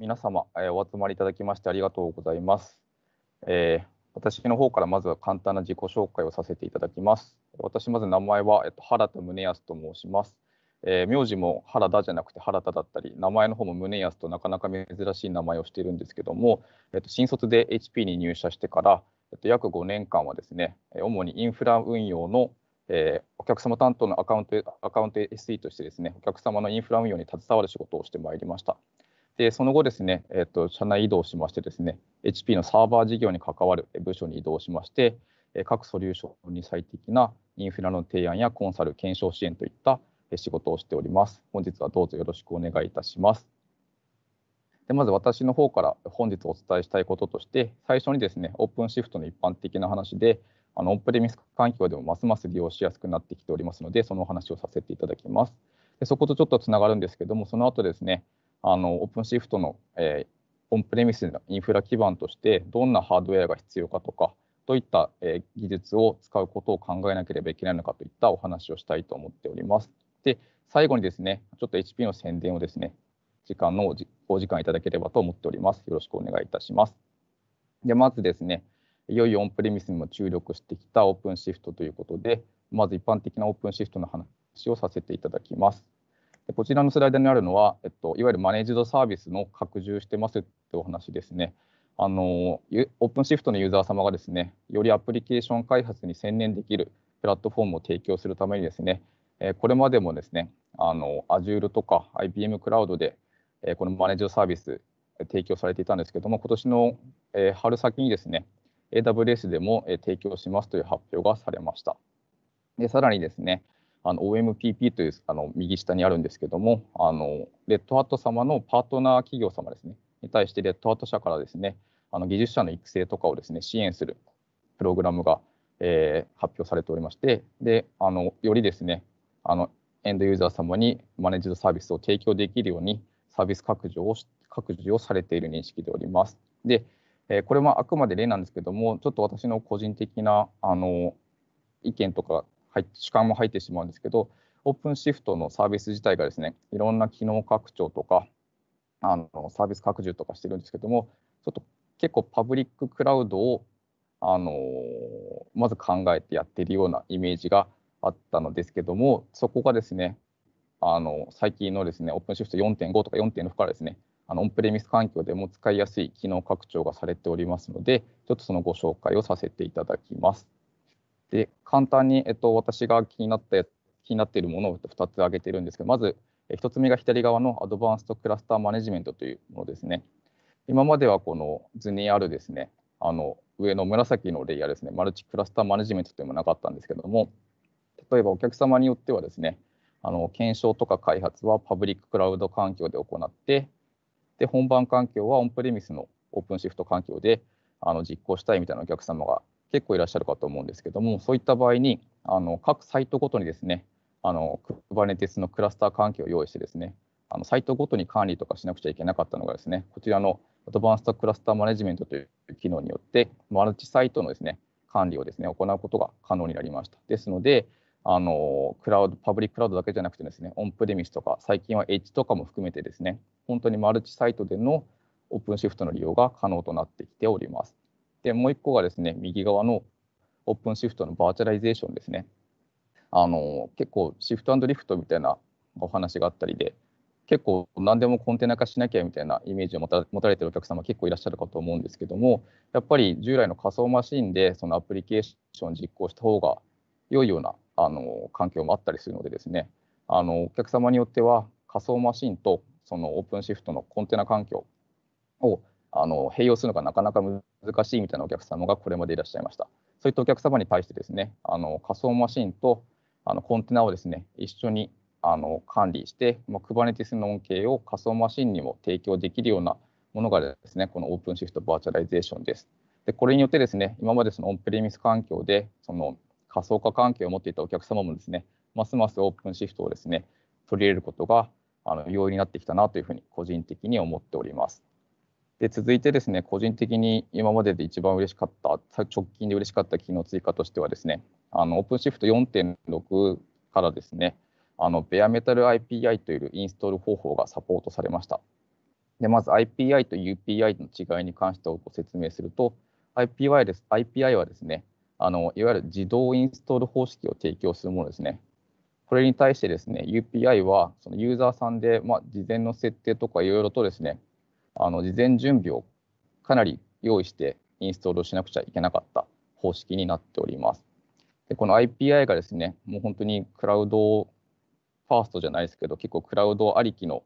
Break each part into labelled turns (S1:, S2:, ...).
S1: 皆様、えー、お集まりいただきましてありがとうございます。えー、私の方からまずは簡単な自己紹介をさせていただきます。私、まず名前は、えっと、原田宗康と申します。えー、名字も原田じゃなくて原田だったり、名前の方も宗康となかなか珍しい名前をしているんですけども、えっと、新卒で HP に入社してから、えっと、約5年間はですね、主にインフラ運用の、えー、お客様担当のアカウントアカウント SE としてですね、お客様のインフラ運用に携わる仕事をしてまいりました。で、その後ですね、えーと、社内移動しましてですね、HP のサーバー事業に関わる部署に移動しまして、各ソリューションに最適なインフラの提案やコンサル、検証支援といった仕事をしております。本日はどうぞよろしくお願いいたします。でまず私の方から本日お伝えしたいこととして、最初にですね、オープンシフトの一般的な話で、あのオンプレミス環境でもますます利用しやすくなってきておりますので、そのお話をさせていただきます。でそことちょっとつながるんですけども、その後ですね、あのオープンシフトの、えー、オンプレミスのインフラ基盤としてどんなハードウェアが必要かとかどういった、えー、技術を使うことを考えなければいけないのかといったお話をしたいと思っております。で最後にですねちょっと HP の宣伝をですね時間のお時間いただければと思っております。よろしくお願いいたします。でまずですねいよいよオンプレミスにも注力してきたオープンシフトということでまず一般的なオープンシフトの話をさせていただきます。こちらのスライドにあるのは、えっと、いわゆるマネージドサービスの拡充してますってお話ですね。あのオープンシフトのユーザー様がですね、よりアプリケーション開発に専念できるプラットフォームを提供するためにですね、えこれまでもですね、あの Azure とか IBM クラウドで、えこのマネージドサービス提供されていたんですけども、今年の、え春先にですね、AWS でも、え提供しますという発表がされました。でさらにですね、あの OMPP というあの右下にあるんですけども、あのレッドハット様のパートナー企業様ですね、に対してレッドハット社からですね、あの技術者の育成とかをですね支援するプログラムが、えー、発表されておりまして、であのよりですねあの、エンドユーザー様にマネージドサービスを提供できるように、サービス拡充を拡充をされている認識でおります。でえこれはあくまで例なんですけども、ちょっと私の個人的なあの意見とか主観も入ってしまうんですけど、オープンシフトのサービス自体がですね、いろんな機能拡張とか、あのサービス拡充とかしてるんですけども、ちょっと結構パブリッククラウドをあのまず考えてやっているようなイメージがあったのですけども、そこがですね、あの最近のですねオープンシフト4.5とか4.6からですね、あのオンプレミス環境でも使いやすい機能拡張がされておりますので、ちょっとそのご紹介をさせていただきます。で、簡単に、えっと、私が気になった気になっているものを2つ挙げているんですけど、まず1つ目が左側のアドバンストクラスターマネジメントというものですね。今まではこの図にあるですね、あの上の紫のレイヤーですね、マルチクラスターマネジメントというのもなかったんですけども、例えばお客様によってはですね、あの検証とか開発はパブリッククラウド環境で行って、で本番環境はオンプレミスのオープンシフト環境であの実行したいみたいなお客様が結構いらっしゃるかと思うんですけども、そういった場合に、あの各サイトごとにですね、あの Kubernetes のクラスター環境を用意してですね、あのサイトごとに管理とかしなくちゃいけなかったのがですね、こちらのアドバンストクラスターマネジメントという機能によって、マルチサイトのですね、管理をですね、行うことが可能になりました。ですので、あのクラウド、パブリッククラウドだけじゃなくてですね、オンプレミスとか、最近はエッジとかも含めてですね、本当にマルチサイトでのオープンシフトの利用が可能となってきております。で、もう1個がですね、右側のオープンシフトのバーチャライゼーションですね。あの結構シフトリフトみたいなお話があったりで、結構何でもコンテナ化しなきゃみたいなイメージを持たれてるお客様結構いらっしゃるかと思うんですけども、やっぱり従来の仮想マシンでそのアプリケーションを実行した方が良いようなあの環境もあったりするのでですね、あのお客様によっては仮想マシンとそのオープンシフトのコンテナ環境をあの併用するのがなかなか難難しいみたいなお客様がこれまでいらっしゃいました。そういったお客様に対してですね、あの仮想マシンとあのコンテナをですね、一緒にあの管理して、まあ、k u b e r n の恩恵を仮想マシンにも提供できるようなものがですね、このオープンシフトバーチャライゼーションです。で、これによってですね、今までそのオンプレミス環境で、その仮想化環境を持っていたお客様もですね、ますますオープンシフトをですね、取り入れることがあの容易になってきたなというふうに個人的に思っております。で続いてですね、個人的に今までで一番嬉しかった、直近で嬉しかった機能追加としてはですね、あの OpenShift 4.6からですね、あのベアメタル IPI というインストール方法がサポートされました。でまず IPI と UPI の違いに関してご説明すると、IPI, です IPI はですねあの、いわゆる自動インストール方式を提供するものですね。これに対してですね、UPI はそのユーザーさんで、まあ、事前の設定とかいろいろとですね、あの事前準備をかなり用意してインストールしなくちゃいけなかった方式になっております。でこの IPI がですね、もう本当にクラウドファーストじゃないですけど、結構クラウドありきの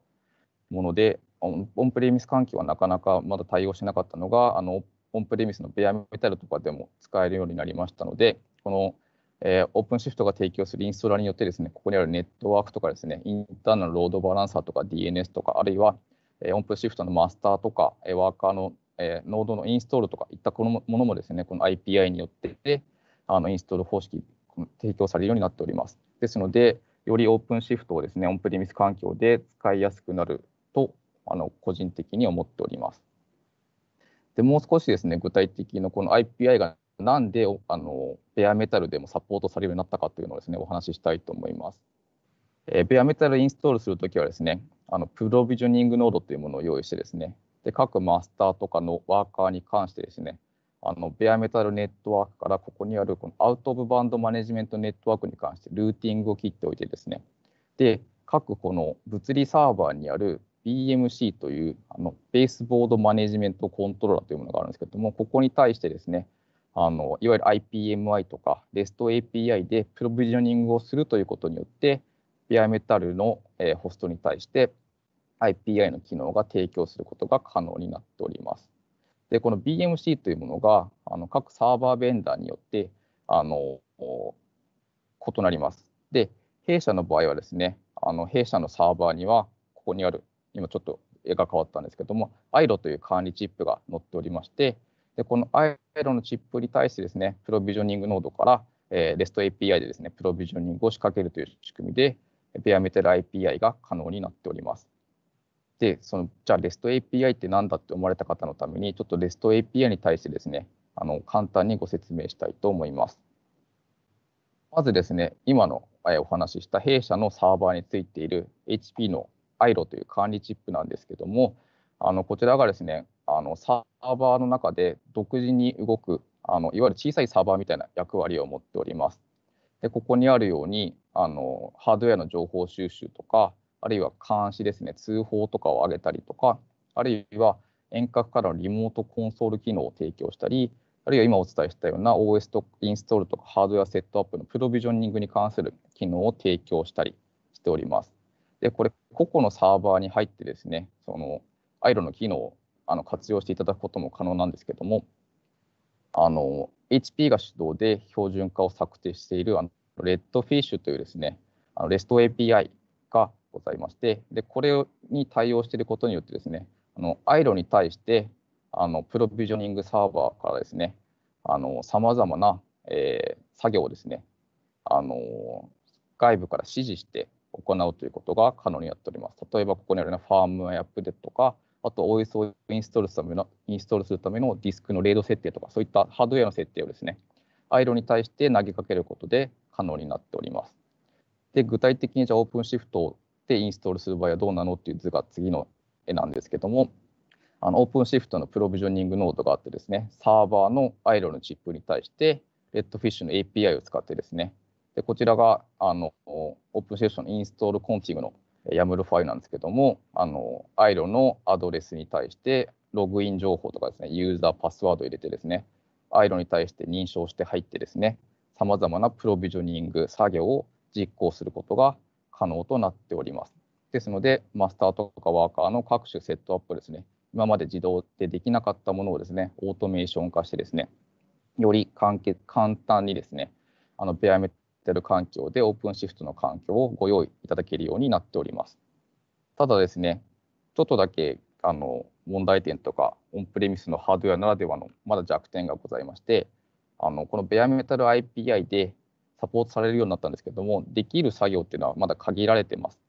S1: もので、オンプレミス環境はなかなかまだ対応しなかったのが、あのオンプレミスのベアメタルとかでも使えるようになりましたので、この、えー、オープンシフトが提供するインストーラーによってですね、ここにあるネットワークとかですね、インターナルロードバランサーとか DNS とか、あるいは音符シフトのマスターとか、ワーカーの、えノードのインストールとかいったこのものもですね、この IPI によってあのインストール方式提供されるようになっております。ですので、よりオープンシフトをですね、オンプレミス環境で使いやすくなると、あの個人的に思っております。で、もう少しですね、具体的なこの IPI がなんであのベアメタルでもサポートされるようになったかというのをですね、お話ししたいと思います。えー、ベアメタルインストールするときはですね、あのプロビジョニングノードというものを用意してですね、で各マスターとかのワーカーに関してですね、あのベアメタルネットワークからここにあるこのアウト・オブ・バンド・マネジメント・ネットワークに関してルーティングを切っておいてですね、で、各この物理サーバーにある BMC というあのベースボードマネジメントコントローラーというものがあるんですけども、ここに対してですね、あのいわゆる IPMI とか REST API でプロビジョニングをするということによって、ベアメタルの、えホストに対して IPI の機能が提供することが可能になっております。で、この BMC というものがあの各サーバーベンダーによってあの異なります。で、弊社の場合はですね、あの弊社のサーバーには、ここにある、今ちょっと絵が変わったんですけども、ILO という管理チップが載っておりまして、でこの ILO のチップに対してですね、プロビジョニングノードから、え REST API でですね、プロビジョニングを仕掛けるという仕組みで、ベアメタル API が可能になっております。で、そのじゃあ REST API って何だって思われた方のために、ちょっと REST API に対してですね、あの簡単にご説明したいと思います。まずですね、今のお話しした弊社のサーバーについている HP の ILO という管理チップなんですけども、あのこちらがですね、あのサーバーの中で独自に動くあのいわゆる小さいサーバーみたいな役割を持っております。でここにあるようにあのハードウェアの情報収集とかあるいは監視ですね通報とかを上げたりとかあるいは遠隔からのリモートコンソール機能を提供したりあるいは今お伝えしたような OS とインストールとかハードウェアセットアップのプロビジョニングに関する機能を提供したりしております。で、これ、個々のサーバーに入ってですね、その ILO の機能をあの活用していただくことも可能なんですけども、あの HP が主導で標準化を策定しているあのレッドフィッシュというですね、あの REST API がございまして、でこれに対応していることによってですね、あの ILO に対してあのプロビジョニングサーバーからですね、さまざまな、えー、作業をですね、あの外部から指示して行うということが可能になっております。例えば、ここにあるようなファームウェアアップデートとか、あと OS をインストールするためのインストールするためのディスクのレード設定とか、そういったハードウェアの設定をですね、アイロに対して投げかけることで可能になっております。で、具体的にじゃあ OpenShift でインストールする場合はどうなのっていう図が次の絵なんですけども、あの OpenShift のプロビジョニングノードがあってですね、サーバーのアイロのチップに対して Redfish の API を使ってですね、でこちらがあの OpenShift のインストールコンフィグのヤムルファイルなんですけども、あの、ILO のアドレスに対して、ログイン情報とかですね、ユーザーパスワード入れてですね、ILO に対して認証して入ってですね、さまざまなプロビジョニング作業を実行することが可能となっております。ですので、マスターとかワーカーの各種セットアップですね、今まで自動でできなかったものをですね、オートメーション化してですね、より簡潔簡単にですね、あのベアメル環境で OpenShift の環境をご用意いただけるようになっております。ただですね、ちょっとだけあの問題点とか、オンプレミスのハードウェアならではのまだ弱点がございまして、あのこのベアメタル IPI でサポートされるようになったんですけども、できる作業っていうのはまだ限られてます。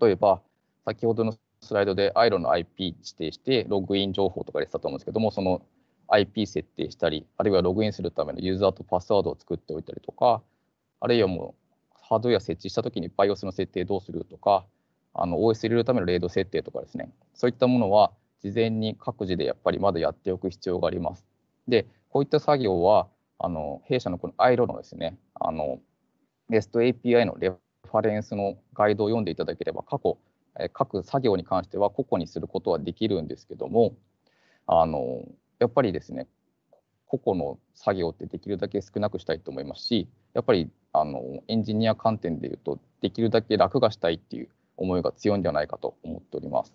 S1: 例えば、先ほどのスライドで ILO の IP 指定して、ログイン情報とかでしたと思うんですけども、その IP 設定したり、あるいはログインするためのユーザーとパスワードを作っておいたりとか、あるいはもうハードウェア設置した時に BIOS の設定どうするとか、あの OS 入れるためのレード設定とかですね、そういったものは事前に各自でやっぱりまだやっておく必要があります。で、こういった作業は、あの弊社のこの ILO のですね、あの REST API のレファレンスのガイドを読んでいただければ、過去、各作業に関しては個々にすることはできるんですけども、あのやっぱりですね、個々の作業ってできるだけ少なくしたいと思いますしやっぱりあのエンジニア観点でいうとできるだけ楽がしたいっていう思いが強いんではないかと思っております。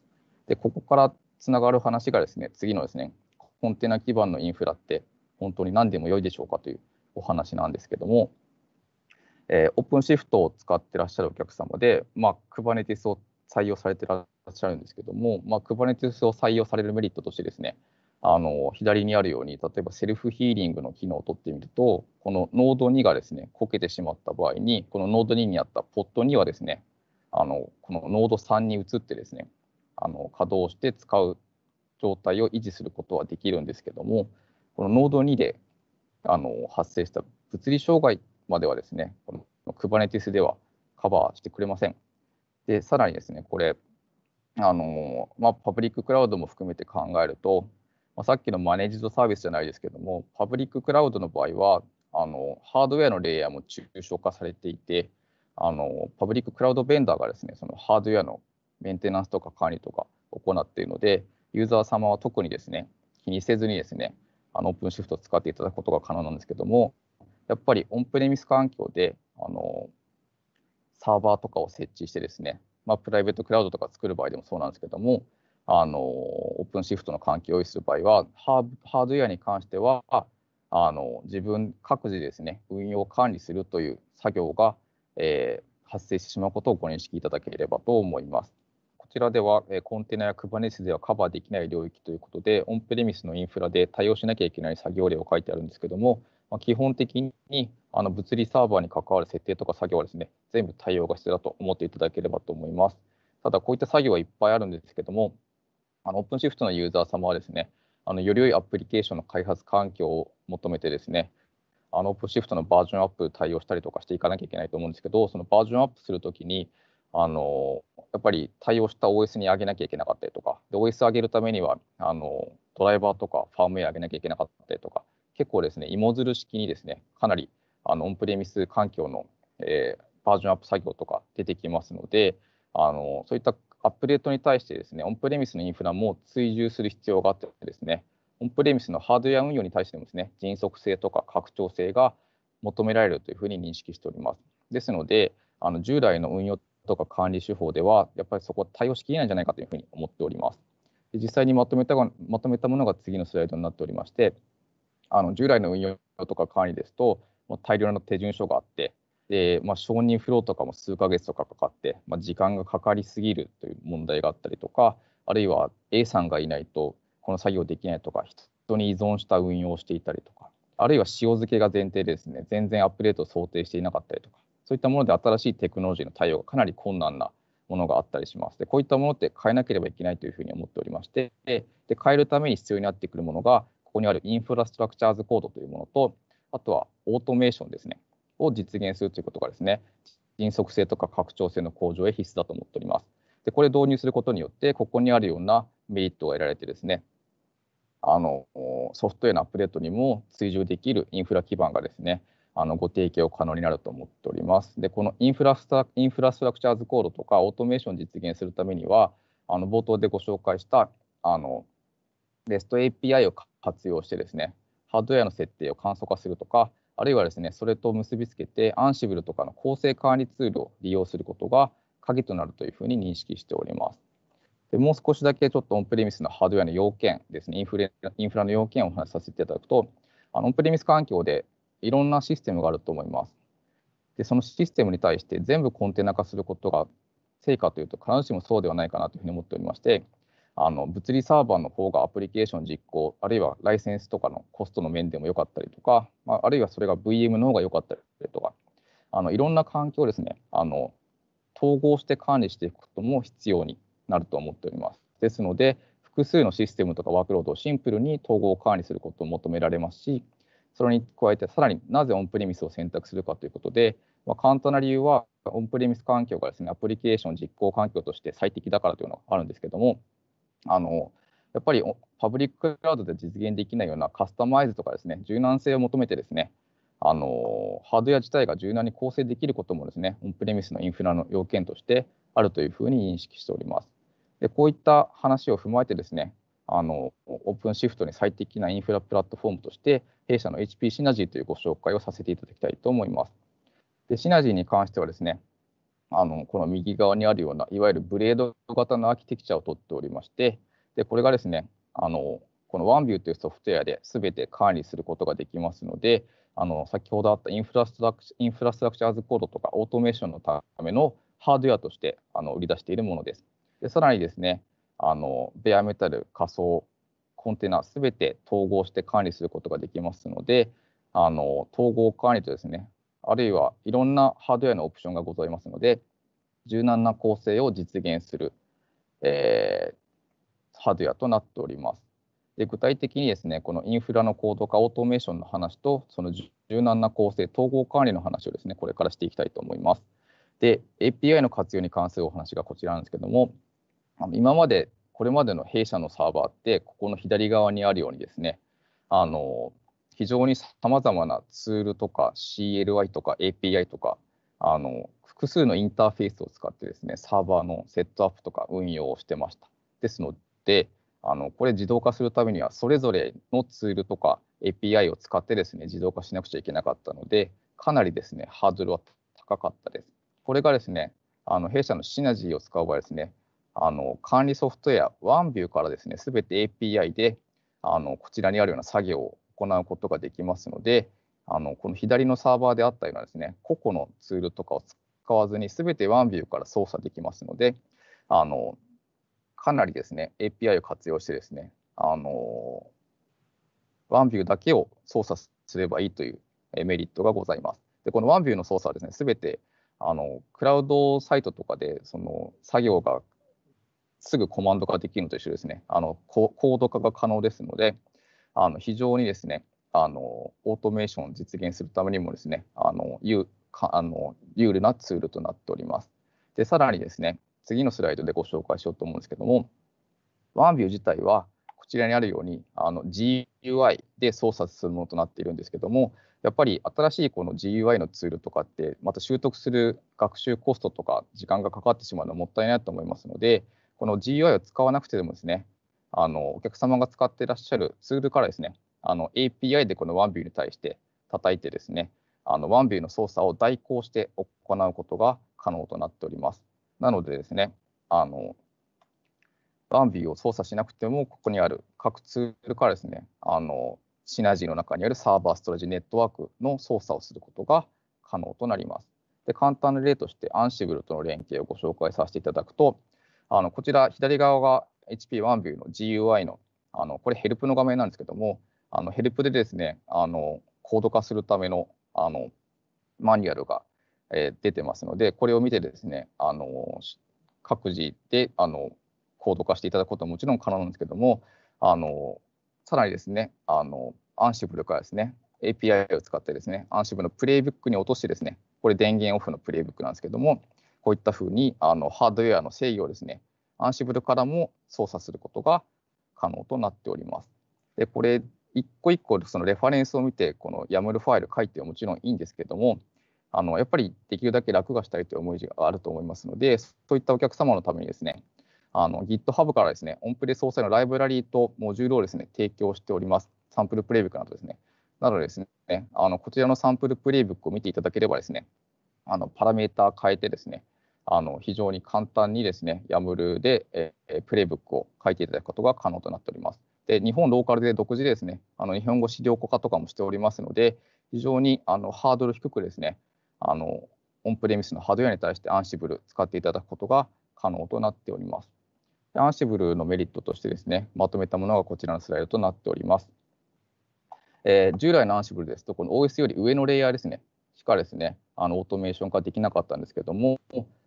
S1: でここからつながる話がですね次のですねコンテナ基盤のインフラって本当に何でも良いでしょうかというお話なんですけども、えー、オープンシフトを使ってらっしゃるお客様で、まあ、Kubernetes を採用されてらっしゃるんですけども、まあ、Kubernetes を採用されるメリットとしてですね、あの左にあるように例えばセルフヒーリングの機能を取ってみるとこのノード2がですねこけてしまった場合にこのノード2にあったポット2はですねあのこのノード3に移ってですねあの稼働して使う状態を維持することはできるんですけどもこのノード2であの発生した物理障害まではですねこの Kubernetes ではカバーしてくれません。でさらにですねこれあの、まあ、パブリッククラウドも含めて考えるとまあ、さっきのマネージドサービスじゃないですけども、パブリッククラウドの場合は、あのハードウェアのレイヤーも抽象化されていて、あのパブリッククラウドベンダーがですね、そのハードウェアのメンテナンスとか管理とか行っているので、ユーザー様は特にですね、気にせずにですね、あのオープンシフトを使っていただくことが可能なんですけども、やっぱりオンプレミス環境で、あのサーバーとかを設置してですね、まあ、プライベートクラウドとか作る場合でもそうなんですけども、あのオープンシフトの環境を用意する場合は、ハードウェアに関しては、あの自分各自ですね、運用管理するという作業が、えー、発生してしまうことをご認識いただければと思います。こちらでは、えコンテナやクバネスではカバーできない領域ということで、オンプレミスのインフラで対応しなきゃいけない作業例を書いてあるんですけども、まあ、基本的にあの物理サーバーに関わる設定とか作業はですね、全部対応が必要だと思っていただければと思います。ただ、こういった作業はいっぱいあるんですけども、あのオープンシフトのユーザー様はですね、あのより良いアプリケーションの開発環境を求めてですね、あのオープンシフトのバージョンアップ対応したりとかしていかなきゃいけないと思うんですけど、そのバージョンアップするときに、あのやっぱり対応した OS に上げなきゃいけなかったりとか、OS 上げるためにはあのドライバーとかファームウェア上げなきゃいけなかったりとか、結構ですね、芋づる式にですね、かなりあのオンプレミス環境の、えー、バージョンアップ作業とか出てきますので、あのそういったアップデートに対してですね、オンプレミスのインフラも追従する必要があってですね、オンプレミスのハードウェア運用に対してもですね、迅速性とか拡張性が求められるというふうに認識しております。ですので、あの従来の運用とか管理手法では、やっぱりそこは対応しきれないんじゃないかというふうに思っております。で実際にまとめたまとめたものが次のスライドになっておりまして、あの従来の運用とか管理ですと、大量の手順書があって、で、まあ、承認フローとかも数ヶ月とかかかって、まあ、時間がかかりすぎるという問題があったりとか、あるいは A さんがいないとこの作業できないとか、人に依存した運用をしていたりとか、あるいは塩漬けが前提ですね、全然アップデートを想定していなかったりとか、そういったもので新しいテクノロジーの対応がかなり困難なものがあったりします。で、こういったものって変えなければいけないというふうに思っておりまして、で変えるために必要になってくるものが、ここにあるインフラストラクチャーズコードというものと、あとはオートメーションですね。を実現するということがですね、迅速性とか拡張性の向上へ必須だと思っております。で、これ導入することによって、ここにあるようなメリットを得られてですね、あのソフトウェアのアップデートにも追従できるインフラ基盤がですね、あのご提供可能になると思っております。で、このインフラスタインフラストラクチャーズコードとかオートメーションを実現するためには、あの冒頭でご紹介したあの REST API を活用してですね、ハードウェアの設定を簡素化するとか、あるいはですね、それと結びつけて、アンシブルとかの構成管理ツールを利用することが鍵となるというふうに認識しております。でもう少しだけちょっとオンプレミスのハードウェアの要件ですね、インフレインフラの要件をお話しさせていただくと、あのオンプレミス環境でいろんなシステムがあると思います。で、そのシステムに対して全部コンテナ化することが成果というと必ずしもそうではないかなというふうに思っておりまして、あの物理サーバーの方がアプリケーション実行、あるいはライセンスとかのコストの面でも良かったりとか、まあ、あるいはそれが VM の方が良かったりとか、あのいろんな環境をですねあの、統合して管理していくことも必要になると思っております。ですので、複数のシステムとかワークロードをシンプルに統合管理することを求められますし、それに加えて、さらになぜオンプレミスを選択するかということで、まあ、簡単な理由は、オンプレミス環境がですね、アプリケーション実行環境として最適だからというのがあるんですけども、あのやっぱりパブリッククラウドで実現できないようなカスタマイズとかですね柔軟性を求めてですねあのハードウェア自体が柔軟に構成できることもですねオンプレミスのインフラの要件としてあるというふうに認識しております。でこういった話を踏まえてですねあのオープンシフトに最適なインフラプラットフォームとして弊社の HP シナジーというご紹介をさせていただきたいと思います。でシナジーに関してはですねあのこの右側にあるようないわゆるブレード型のアーキテクチャを取っておりましてでこれがですねあのこの OneView というソフトウェアで全て管理することができますのであの先ほどあったインフラストラクチインフラストラクチャーズコードとかオートメーションのためのハードウェアとしてあの売り出しているものです。でさらにですねあのベアメタル仮想コンテナすべて統合して管理することができますのであの統合管理とですねあるいはいろんなハードウェアのオプションがございますので、柔軟な構成を実現する、えー、ハードウェアとなっております。で具体的にですね、このインフラの高度化、オートメーションの話と、その柔軟な構成、統合管理の話をですね、これからしていきたいと思います。で、API の活用に関するお話がこちらなんですけども、あの今まで、これまでの弊社のサーバーって、ここの左側にあるようにですね、あの非常にさまざまなツールとか CLI とか API とかあの複数のインターフェースを使ってですねサーバーのセットアップとか運用をしてました。ですのであのこれ自動化するためにはそれぞれのツールとか API を使ってですね自動化しなくちゃいけなかったのでかなりですねハードルは高かったです。これがですねあの弊社のシナジーを使う場合ですねあの管理ソフトウェアワンビューからですね全て API であのこちらにあるような作業を行うことができますので、あのこの左のサーバーであったようなですね、個々のツールとかを使わずに、すべてワンビューから操作できますので、あのかなりですね、API を活用してですね、あのワンビューだけを操作すればいいというメリットがございます。で、このワンビューの操作はですね、すべてあのクラウドサイトとかでその作業がすぐコマンド化できるのと一緒ですね、あのコード化が可能ですので、あの非常にですねあのオートメーションを実現するためにもですねあの有あの有利なツールとなっております。でさらにですね次のスライドでご紹介しようと思うんですけども OneView 自体はこちらにあるようにあの GUI で操作するものとなっているんですけどもやっぱり新しいこの GUI のツールとかってまた習得する学習コストとか時間がかかってしまうのはもったいないと思いますのでこの GUI を使わなくてもですねあのお客様が使っていらっしゃるツールからですね、あの API でこのワンビューに対して叩いてですね、あのビューの操作を代行して行うことが可能となっております。なのでですね、あのビューを操作しなくても、ここにある各ツールからですね、あのシナジーの中にあるサーバーストレージネットワークの操作をすることが可能となります。で簡単な例としてアンシブルとの連携をご紹介させていただくと、あのこちら左側が HP OneView の GUI のあのこれヘルプの画面なんですけどもあのヘルプでですねあのコード化するためのあのマニュアルが、えー、出てますのでこれを見てですねあの各自であのコード化していただくことはもちろん可能なんですけどもあのさらにですねあの a n s i b からですね API を使ってですね a n s i ルのプレイブックに落としてですねこれ電源オフのプレイブックなんですけどもこういったふうにあのハードウェアの制御をですねアンシブルからも操作することが可能となっております。でこれ一個一個そのレファレンスを見てこの YAML ファイル書いてももちろんいいんですけどもあのやっぱりできるだけ楽がしたいという思いがあると思いますのでそういったお客様のためにですねあの GitHub からですねオンプレ操作のライブラリーとモジュールをですね提供しておりますサンプルプレイブックなどですねなのでですねあのこちらのサンプルプレイブックを見ていただければですねあのパラメータ変えてですねあの非常に簡単にですね YAML で、えプレイブックを書いていただくことが可能となっております。で日本ローカルで独自ですねあの日本語資料庫化とかもしておりますので非常にあのハードル低くですねあのオンプレミスのハードウェアに対してアンシブル使っていただくことが可能となっております。アンシブルのメリットとしてですね、まとめたものがこちらのスライドとなっております。えー、従来のアンシブルですと、この OS より上のレイヤーですね、しかですね、あのオートメーション化できなかったんですけども、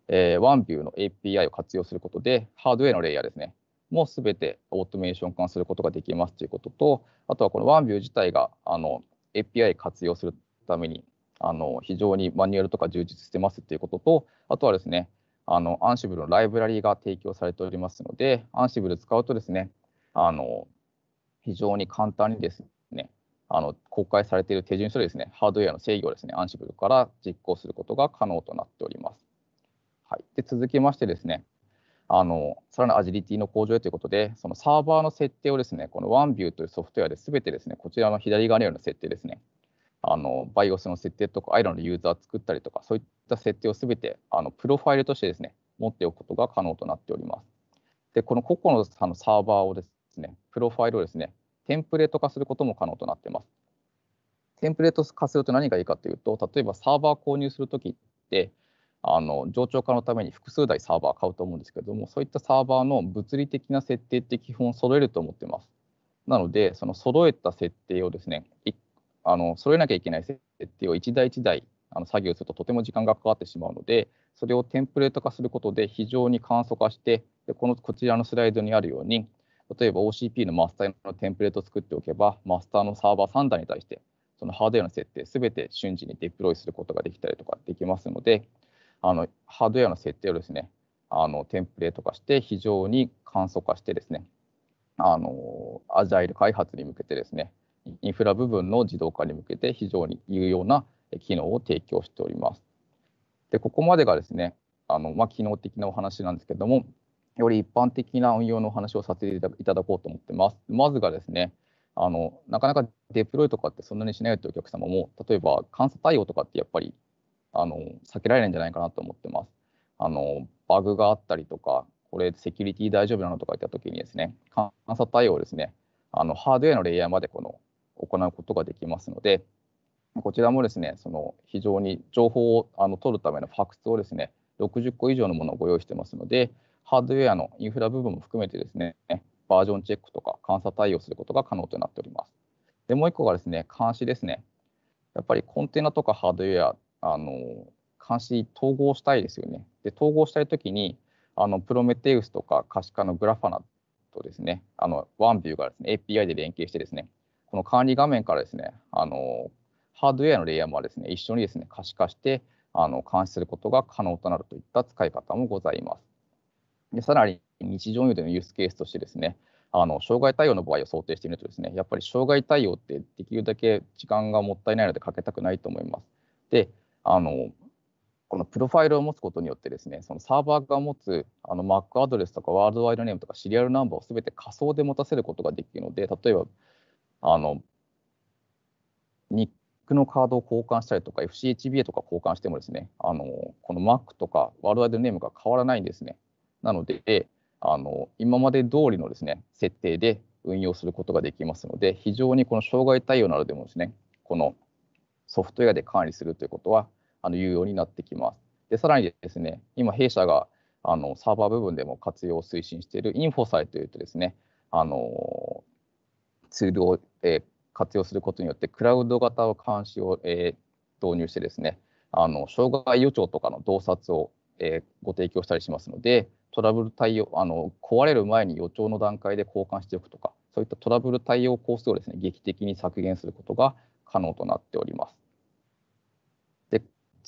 S1: えー、OneView の API を活用することで、ハードウェアのレイヤーですね、もうすべてオートメーション化することができますということと、あとはこの OneView 自体があの API 活用するためにあの非常にマニュアルとか充実してますということと、あとはですね、あの a n s のライブラリーが提供されておりますので、アンシブル使うとですね、あの非常に簡単にですね、あの公開されている手順書でですね、ハードウェアの制御をですね、アンシブルから実行することが可能となっております。はい、で続きましてですね、あのさらなるアジリティの向上へということで、そのサーバーの設定をですね、この OneView というソフトウェアで全てですね、こちらの左側にあるな設定ですね、あの BIOS の設定とか、アイロンのユーザーを作ったりとか、そういった設定を全てあのプロファイルとしてですね、持っておくことが可能となっております。で、この個々のあのサーバーをですね、プロファイルをですね、テンプレート化することも可能となっています。テンプレート化すると何がいいかというと、例えばサーバー購入するときって、あの冗長化のために複数台サーバー買うと思うんですけどもそういったサーバーの物理的な設定って基本揃えると思ってますなのでその揃えた設定をですねあの揃えなきゃいけない設定を1台1台あの作業するととても時間がかかってしまうのでそれをテンプレート化することで非常に簡素化してでこのこちらのスライドにあるように例えば OCP のマスターのテンプレートを作っておけばマスターのサーバー3台に対してそのハードウェアの設定すべて瞬時にデプロイすることができたりとかできますので、あのハードウェアの設定をですねあのテンプレート化して非常に簡素化してですねあのアジャイル開発に向けてですねインフラ部分の自動化に向けて非常に有用な機能を提供しております。でここまでがですねあの、まあ、機能的なお話なんですけどもより一般的な運用のお話をさせていただこうと思ってます。まずがですねあのなかなかデプロイとかってそんなにしないというお客様も例えば監査対応とかってやっぱりあの避けられないんじゃないかなと思ってます。あのバグがあったりとか、これセキュリティ大丈夫なのとかいったときにですね、監査対応ですね、あのハードウェアのレイヤーまでこの行うことができますので、こちらもですね、その非常に情報をあの取るためのファクスをですね、60個以上のものをご用意してますので、ハードウェアのインフラ部分も含めてですね、バージョンチェックとか監査対応することが可能となっております。で、もう1個がですね、監視ですね。やっぱりコンテナとかハードウェアあの監視統合したいですよね。で統合したいときにあのプロメテウスとか可視化のグラファナとですねあのワンビューがですね API で連携してですねこの管理画面からですねあのハードウェアのレイヤーもですね一緒にですね可視化してあの監視することが可能となるといった使い方もございます。でさらに日常用でのユースケースとしてですねあの障害対応の場合を想定してみるとですねやっぱり障害対応ってできるだけ時間がもったいないのでかけたくないと思います。であのこのプロファイルを持つことによってですね、そのサーバーが持つあの Mac アドレスとかワールドワイドネームとかシリアルナンバーをすべて仮想で持たせることができるので、例えば、あの、ニックのカードを交換したりとか、FCHBA とか交換してもですね、あの、この Mac とかワールドワイドネームが変わらないんですね。なので、あの、今まで通りのですね、設定で運用することができますので、非常にこの障害対応などでもですね、このソフトウェアで管理するということは、あの有用になってきます。でさらにですね、今弊社があのサーバー部分でも活用を推進しているインフォサイというとですね、あのツールを、えー、活用することによってクラウド型の監視を、えー、導入してですね、あの障害予兆とかの洞察を、えー、ご提供したりしますので、トラブル対応あの、壊れる前に予兆の段階で交換しておくとか、そういったトラブル対応コースをですね劇的に削減することが可能となっております。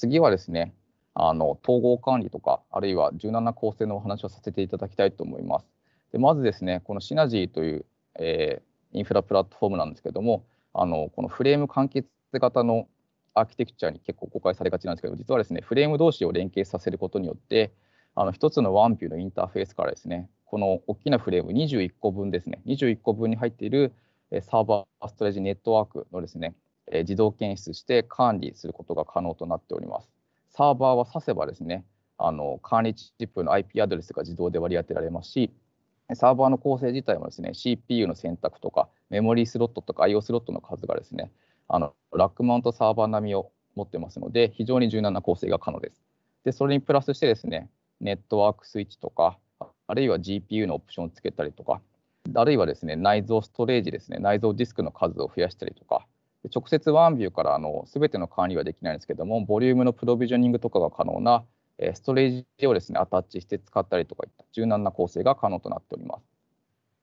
S1: 次はですね、あの統合管理とか、あるいは柔軟な構成のお話をさせていただきたいと思います。でまずですね、このシナジーという、えー、インフラプラットフォームなんですけども、あのこのフレーム完結型のアーキテクチャに結構誤解されがちなんですけど、実はですね、フレーム同士を連携させることによって、あの1つのワンビューのインターフェースからですね、この大きなフレーム21個分ですね、21個分に入っているサーバーストレージネットワークのですね、え自動検出して管理することが可能となっております。サーバーは指せばですね、あの管理チップの IP アドレスが自動で割り当てられますし、サーバーの構成自体もですね、CPU の選択とか、メモリースロットとか IO スロットの数がですね、あのラックマウントサーバー並みを持ってますので、非常に柔軟な構成が可能です。で、それにプラスしてですね、ネットワークスイッチとか、あるいは GPU のオプションをつけたりとか、あるいはですね、内蔵ストレージですね、内蔵ディスクの数を増やしたりとか、直接ワンビューからあのての管理はできないんですけども、ボリュームのプロビジョニングとかが可能な、えストレージをですね、アタッチして使ったりとかいった柔軟な構成が可能となっております。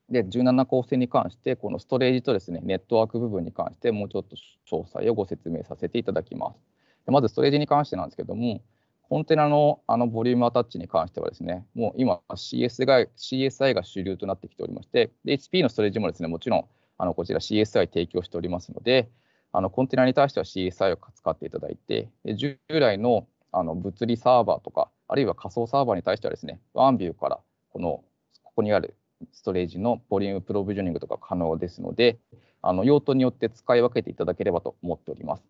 S1: で、柔軟な構成に関して、このストレージとですね、ネットワーク部分に関して、もうちょっと詳細をご説明させていただきます。でまず、ストレージに関してなんですけども、コンテナのあのボリュームアタッチに関してはですね、もう今 CS が CSI が主流となってきておりまして、HP のストレージもですね、もちろんあのこちら CSI 提供しておりますので、あのコンテナに対しては CSI を使っていただいて、従来のあの物理サーバーとか、あるいは仮想サーバーに対してはですね、ワンビューからこのここにあるストレージのボリュームプロビジョニングとか可能ですので、あの用途によって使い分けていただければと思っております。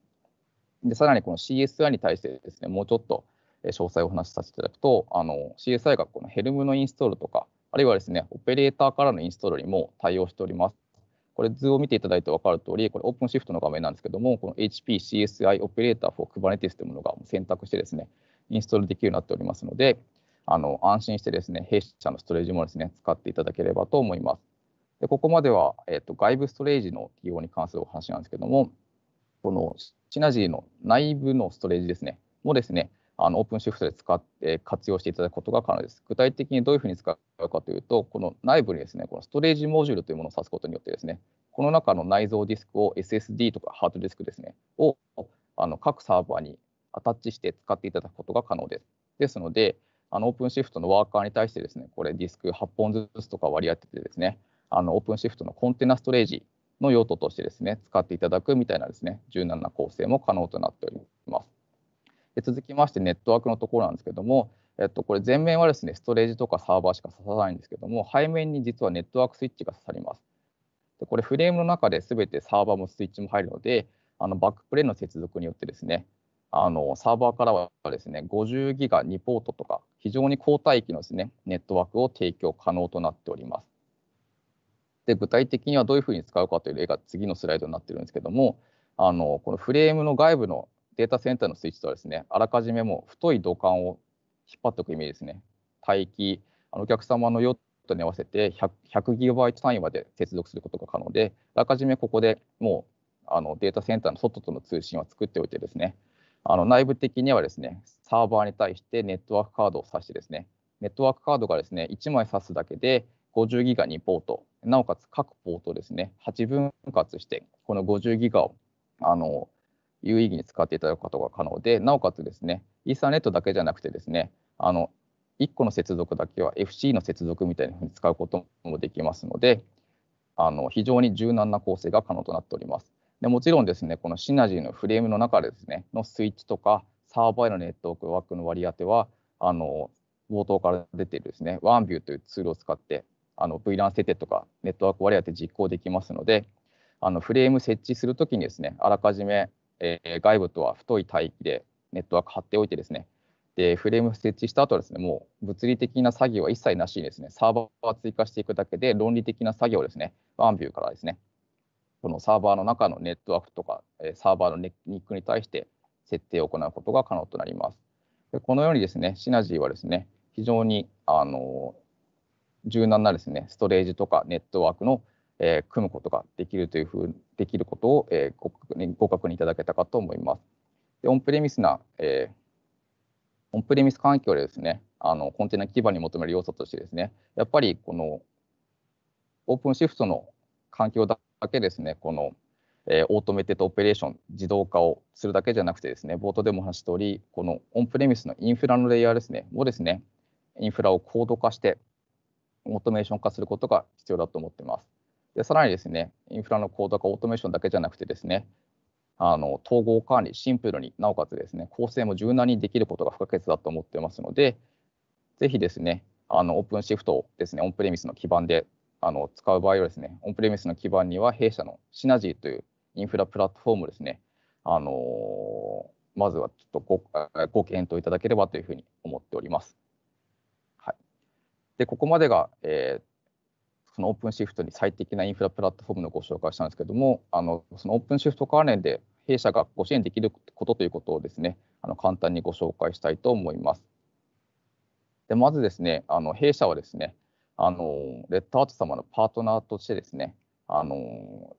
S1: でさらにこの CSI に対してですね、もうちょっと詳細をお話しさせていただくと、あの CSI がこのヘルムのインストールとか、あるいはですね、オペレーターからのインストールにも対応しております。これ図を見ていただいて分かるとおり、これオープンシフトの画面なんですけども、この HP CSI オペレーター for Kubernetes というものが選択してですね、インストールできるようになっておりますので、あの安心してですね、弊社のストレージもですね、使っていただければと思います。でここまでは、えっと、外部ストレージの利用に関するお話なんですけども、このシナジーの内部のストレージですね、もですね、あのオープンシフトで使って活用していただくことが可能です。具体的にどういうふうに使うかというと、この内部にですね、このストレージモジュールというものを指すことによってですね、この中の内蔵ディスクを SSD とかハードディスクですね、をあの各サーバーにアタッチして使っていただくことが可能です。ですので、あのオープンシフトのワーカーに対してですね、これディスク8本ずつとか割り当ててですね、あのオープンシフトのコンテナストレージの用途としてですね、使っていただくみたいなですね、柔軟な構成も可能となっております。で続きましてネットワークのところなんですけども、えっと、これ前面はですねストレージとかサーバーしか刺さないんですけども背面に実はネットワークスイッチが刺さります。でこれフレームの中で全てサーバーもスイッチも入るのであのバックプレーンの接続によってですねあのサーバーからはですね50ギガ2ポートとか非常に高帯域のですねネットワークを提供可能となっております。で具体的にはどういうふうに使うかという例が次のスライドになってるんですけどもあのこのフレームの外部のデータセンターのスイッチとはですね、あらかじめもう太い土管を引っ張っておくイメージですね。待機、あのお客様の用途に合わせて 100, 100ギガバイト単位まで接続することが可能で、あらかじめここでもうあのデータセンターの外との通信は作っておいてですね、あの内部的にはですね、サーバーに対してネットワークカードを挿してですね、ネットワークカードがですね、1枚挿すだけで50ギガにポート、なおかつ各ポートですね、8分割して、この50ギガをあの有意義に使っていただくことが可能で、なおかつですね、イーサネットだけじゃなくてですね、あの1個の接続だけは FC の接続みたいなふうに使うこともできますので、あの非常に柔軟な構成が可能となっております。でもちろんですね、このシナジーのフレームの中でですね、のスイッチとかサーバーへのネットワークの割り当ては、あの冒頭から出ているですね、OneView というツールを使って、あの VLAN 設定とかネットワーク割り当て実行できますので、あのフレーム設置するときにですね、あらかじめえー、外部とは太い帯域でネットワーク張っておいてですね、でフレーム設置した後はですね、もう物理的な作業は一切なしにですね、サーバーを追加していくだけで、論理的な作業をですね、ワンビューからですね、このサーバーの中のネットワークとか、サーバーのネックに対して設定を行うことが可能となります。でこのようにですね、シナジーはですね、非常にあの柔軟なですね、ストレージとかネットワークのえー、組むことができるというふうできることを、えー、ご確認ご確認いただけたかと思います。でオンプレミスな、えー、オンプレミス環境でですねあのコンテナ基盤に求める要素としてですねやっぱりこのオープンシフトの環境だけですねこの、えー、オートメテッドオペレーション自動化をするだけじゃなくてですね冒頭でも話した通りこのオンプレミスのインフラのレイヤーですねもですねインフラを高度化してオートメーション化することが必要だと思っています。でさらにですね、インフラの高度化、オートメーションだけじゃなくてですね、あの統合管理、シンプルになおかつですね、構成も柔軟にできることが不可欠だと思ってますので、ぜひですね、あのオープンシフトをですね、オンプレミスの基盤であの使う場合はですね、オンプレミスの基盤には弊社のシナジーというインフラプラットフォームですね、あのー、まずはちょっとごご検討いただければというふうに思っております。はい、でここまでが、えー、そのオープンシフトに最適なインフラプラットフォームのご紹介したんですけども、あのそのオープンシフト関連で弊社がご支援できることということをですね、あの簡単にご紹介したいと思います。でまずですね、あの弊社はですね、あのレッドアート様のパートナーとしてですね、あの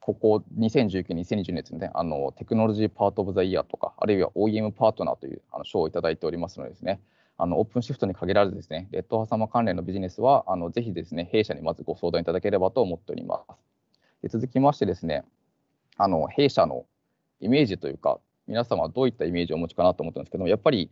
S1: ここ2019、2020年ですね、あのテクノロジーパート・オブ・ザ・イヤーとか、あるいは OEM パートナーというあの賞をいただいておりますのでですね、あのオープンシフトに限らずですね、レッドハサマ関連のビジネスは、あのぜひですね、弊社にまずご相談いただければと思っております。で続きましてですね、あの弊社のイメージというか、皆様はどういったイメージをお持ちかなと思ったんですけども、やっぱり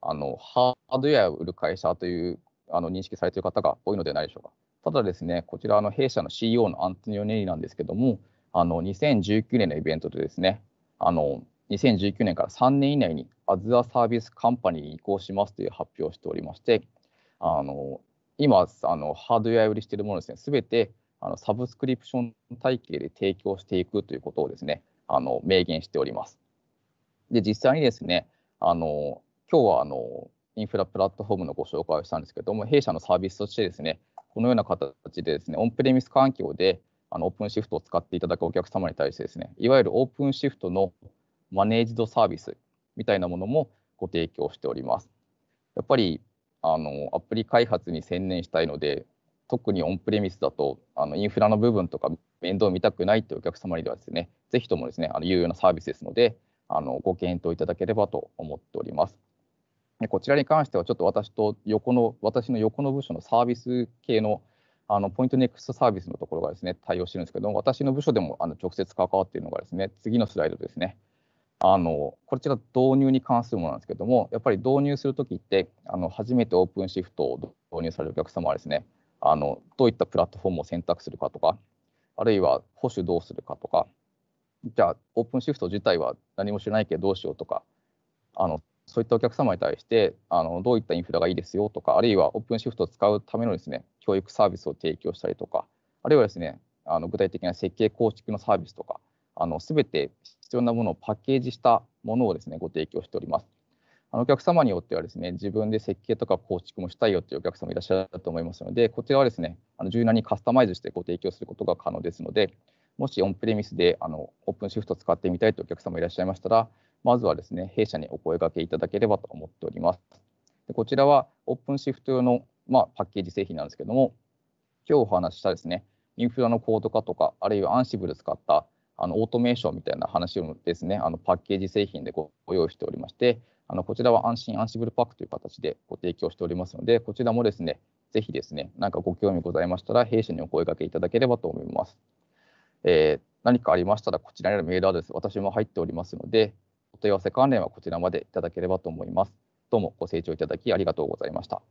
S1: あのハードウェアを売る会社というあの認識されている方が多いのではないでしょうか。ただですね、こちらの弊社の CEO のアントニオ・ネリなんですけども、あの2019年のイベントでですね、あの2019年から3年以内に a z a サー r スカンパニーに移行しますという発表をしておりまして、あの今あの、ハードウェア売りしているものですね、すべてあのサブスクリプション体系で提供していくということをですね、あの明言しております。で、実際にですね、あの今日はあのインフラプラットフォームのご紹介をしたんですけども、弊社のサービスとしてですね、このような形でですね、オンプレミス環境であのオープンシフトを使っていただくお客様に対してですね、いわゆるオープンシフトのマネージドサービスみたいなものもご提供しております。やっぱりあのアプリ開発に専念したいので、特にオンプレミスだとあのインフラの部分とか面倒見たくないというお客様にはですね、ぜひともですね、あの有用なサービスですので、あのご検討いただければと思っております。でこちらに関しては、ちょっと私と横の、私の横の部署のサービス系のあのポイントネクストサービスのところがですね、対応してるんですけども、私の部署でもあの直接関わっているのがですね、次のスライドですね。あのこちら導入に関するものなんですけども、やっぱり導入するときって、あの初めてオープンシフトを導入されるお客様はですね、あのどういったプラットフォームを選択するかとか、あるいは保守どうするかとか、じゃあ、オープンシフト自体は何も知らないけどどうしようとか、あのそういったお客様に対してあの、どういったインフラがいいですよとか、あるいはオープンシフトを使うためのですね教育サービスを提供したりとか、あるいはですねあの具体的な設計構築のサービスとか、すべて必要なものをパッケージしたものをですね、ご提供しております。あのお客様によってはですね、自分で設計とか構築もしたいよというお客様いらっしゃると思いますので、こちらはですね、あの柔軟にカスタマイズしてご提供することが可能ですので、もしオンプレミスであのオープンシフト使ってみたいというお客様いらっしゃいましたら、まずはですね、弊社にお声がけいただければと思っております。でこちらはオープンシフト用の、まあ、パッケージ製品なんですけども、今日お話ししたですね、インフラのコード化とか、あるいはアンシブル使ったあのオートメーションみたいな話をですね、あのパッケージ製品でご用意しておりまして、あのこちらは安心アンシブルパックという形でご提供しておりますので、こちらもですね、ぜひですね、なんかご興味ございましたら、弊社にお声掛けいただければと思います。えー、何かありましたら、こちらにあるメールアドレス、私も入っておりますので、お問い合わせ関連はこちらまでいただければと思います。どうもご清聴いただきありがとうございました。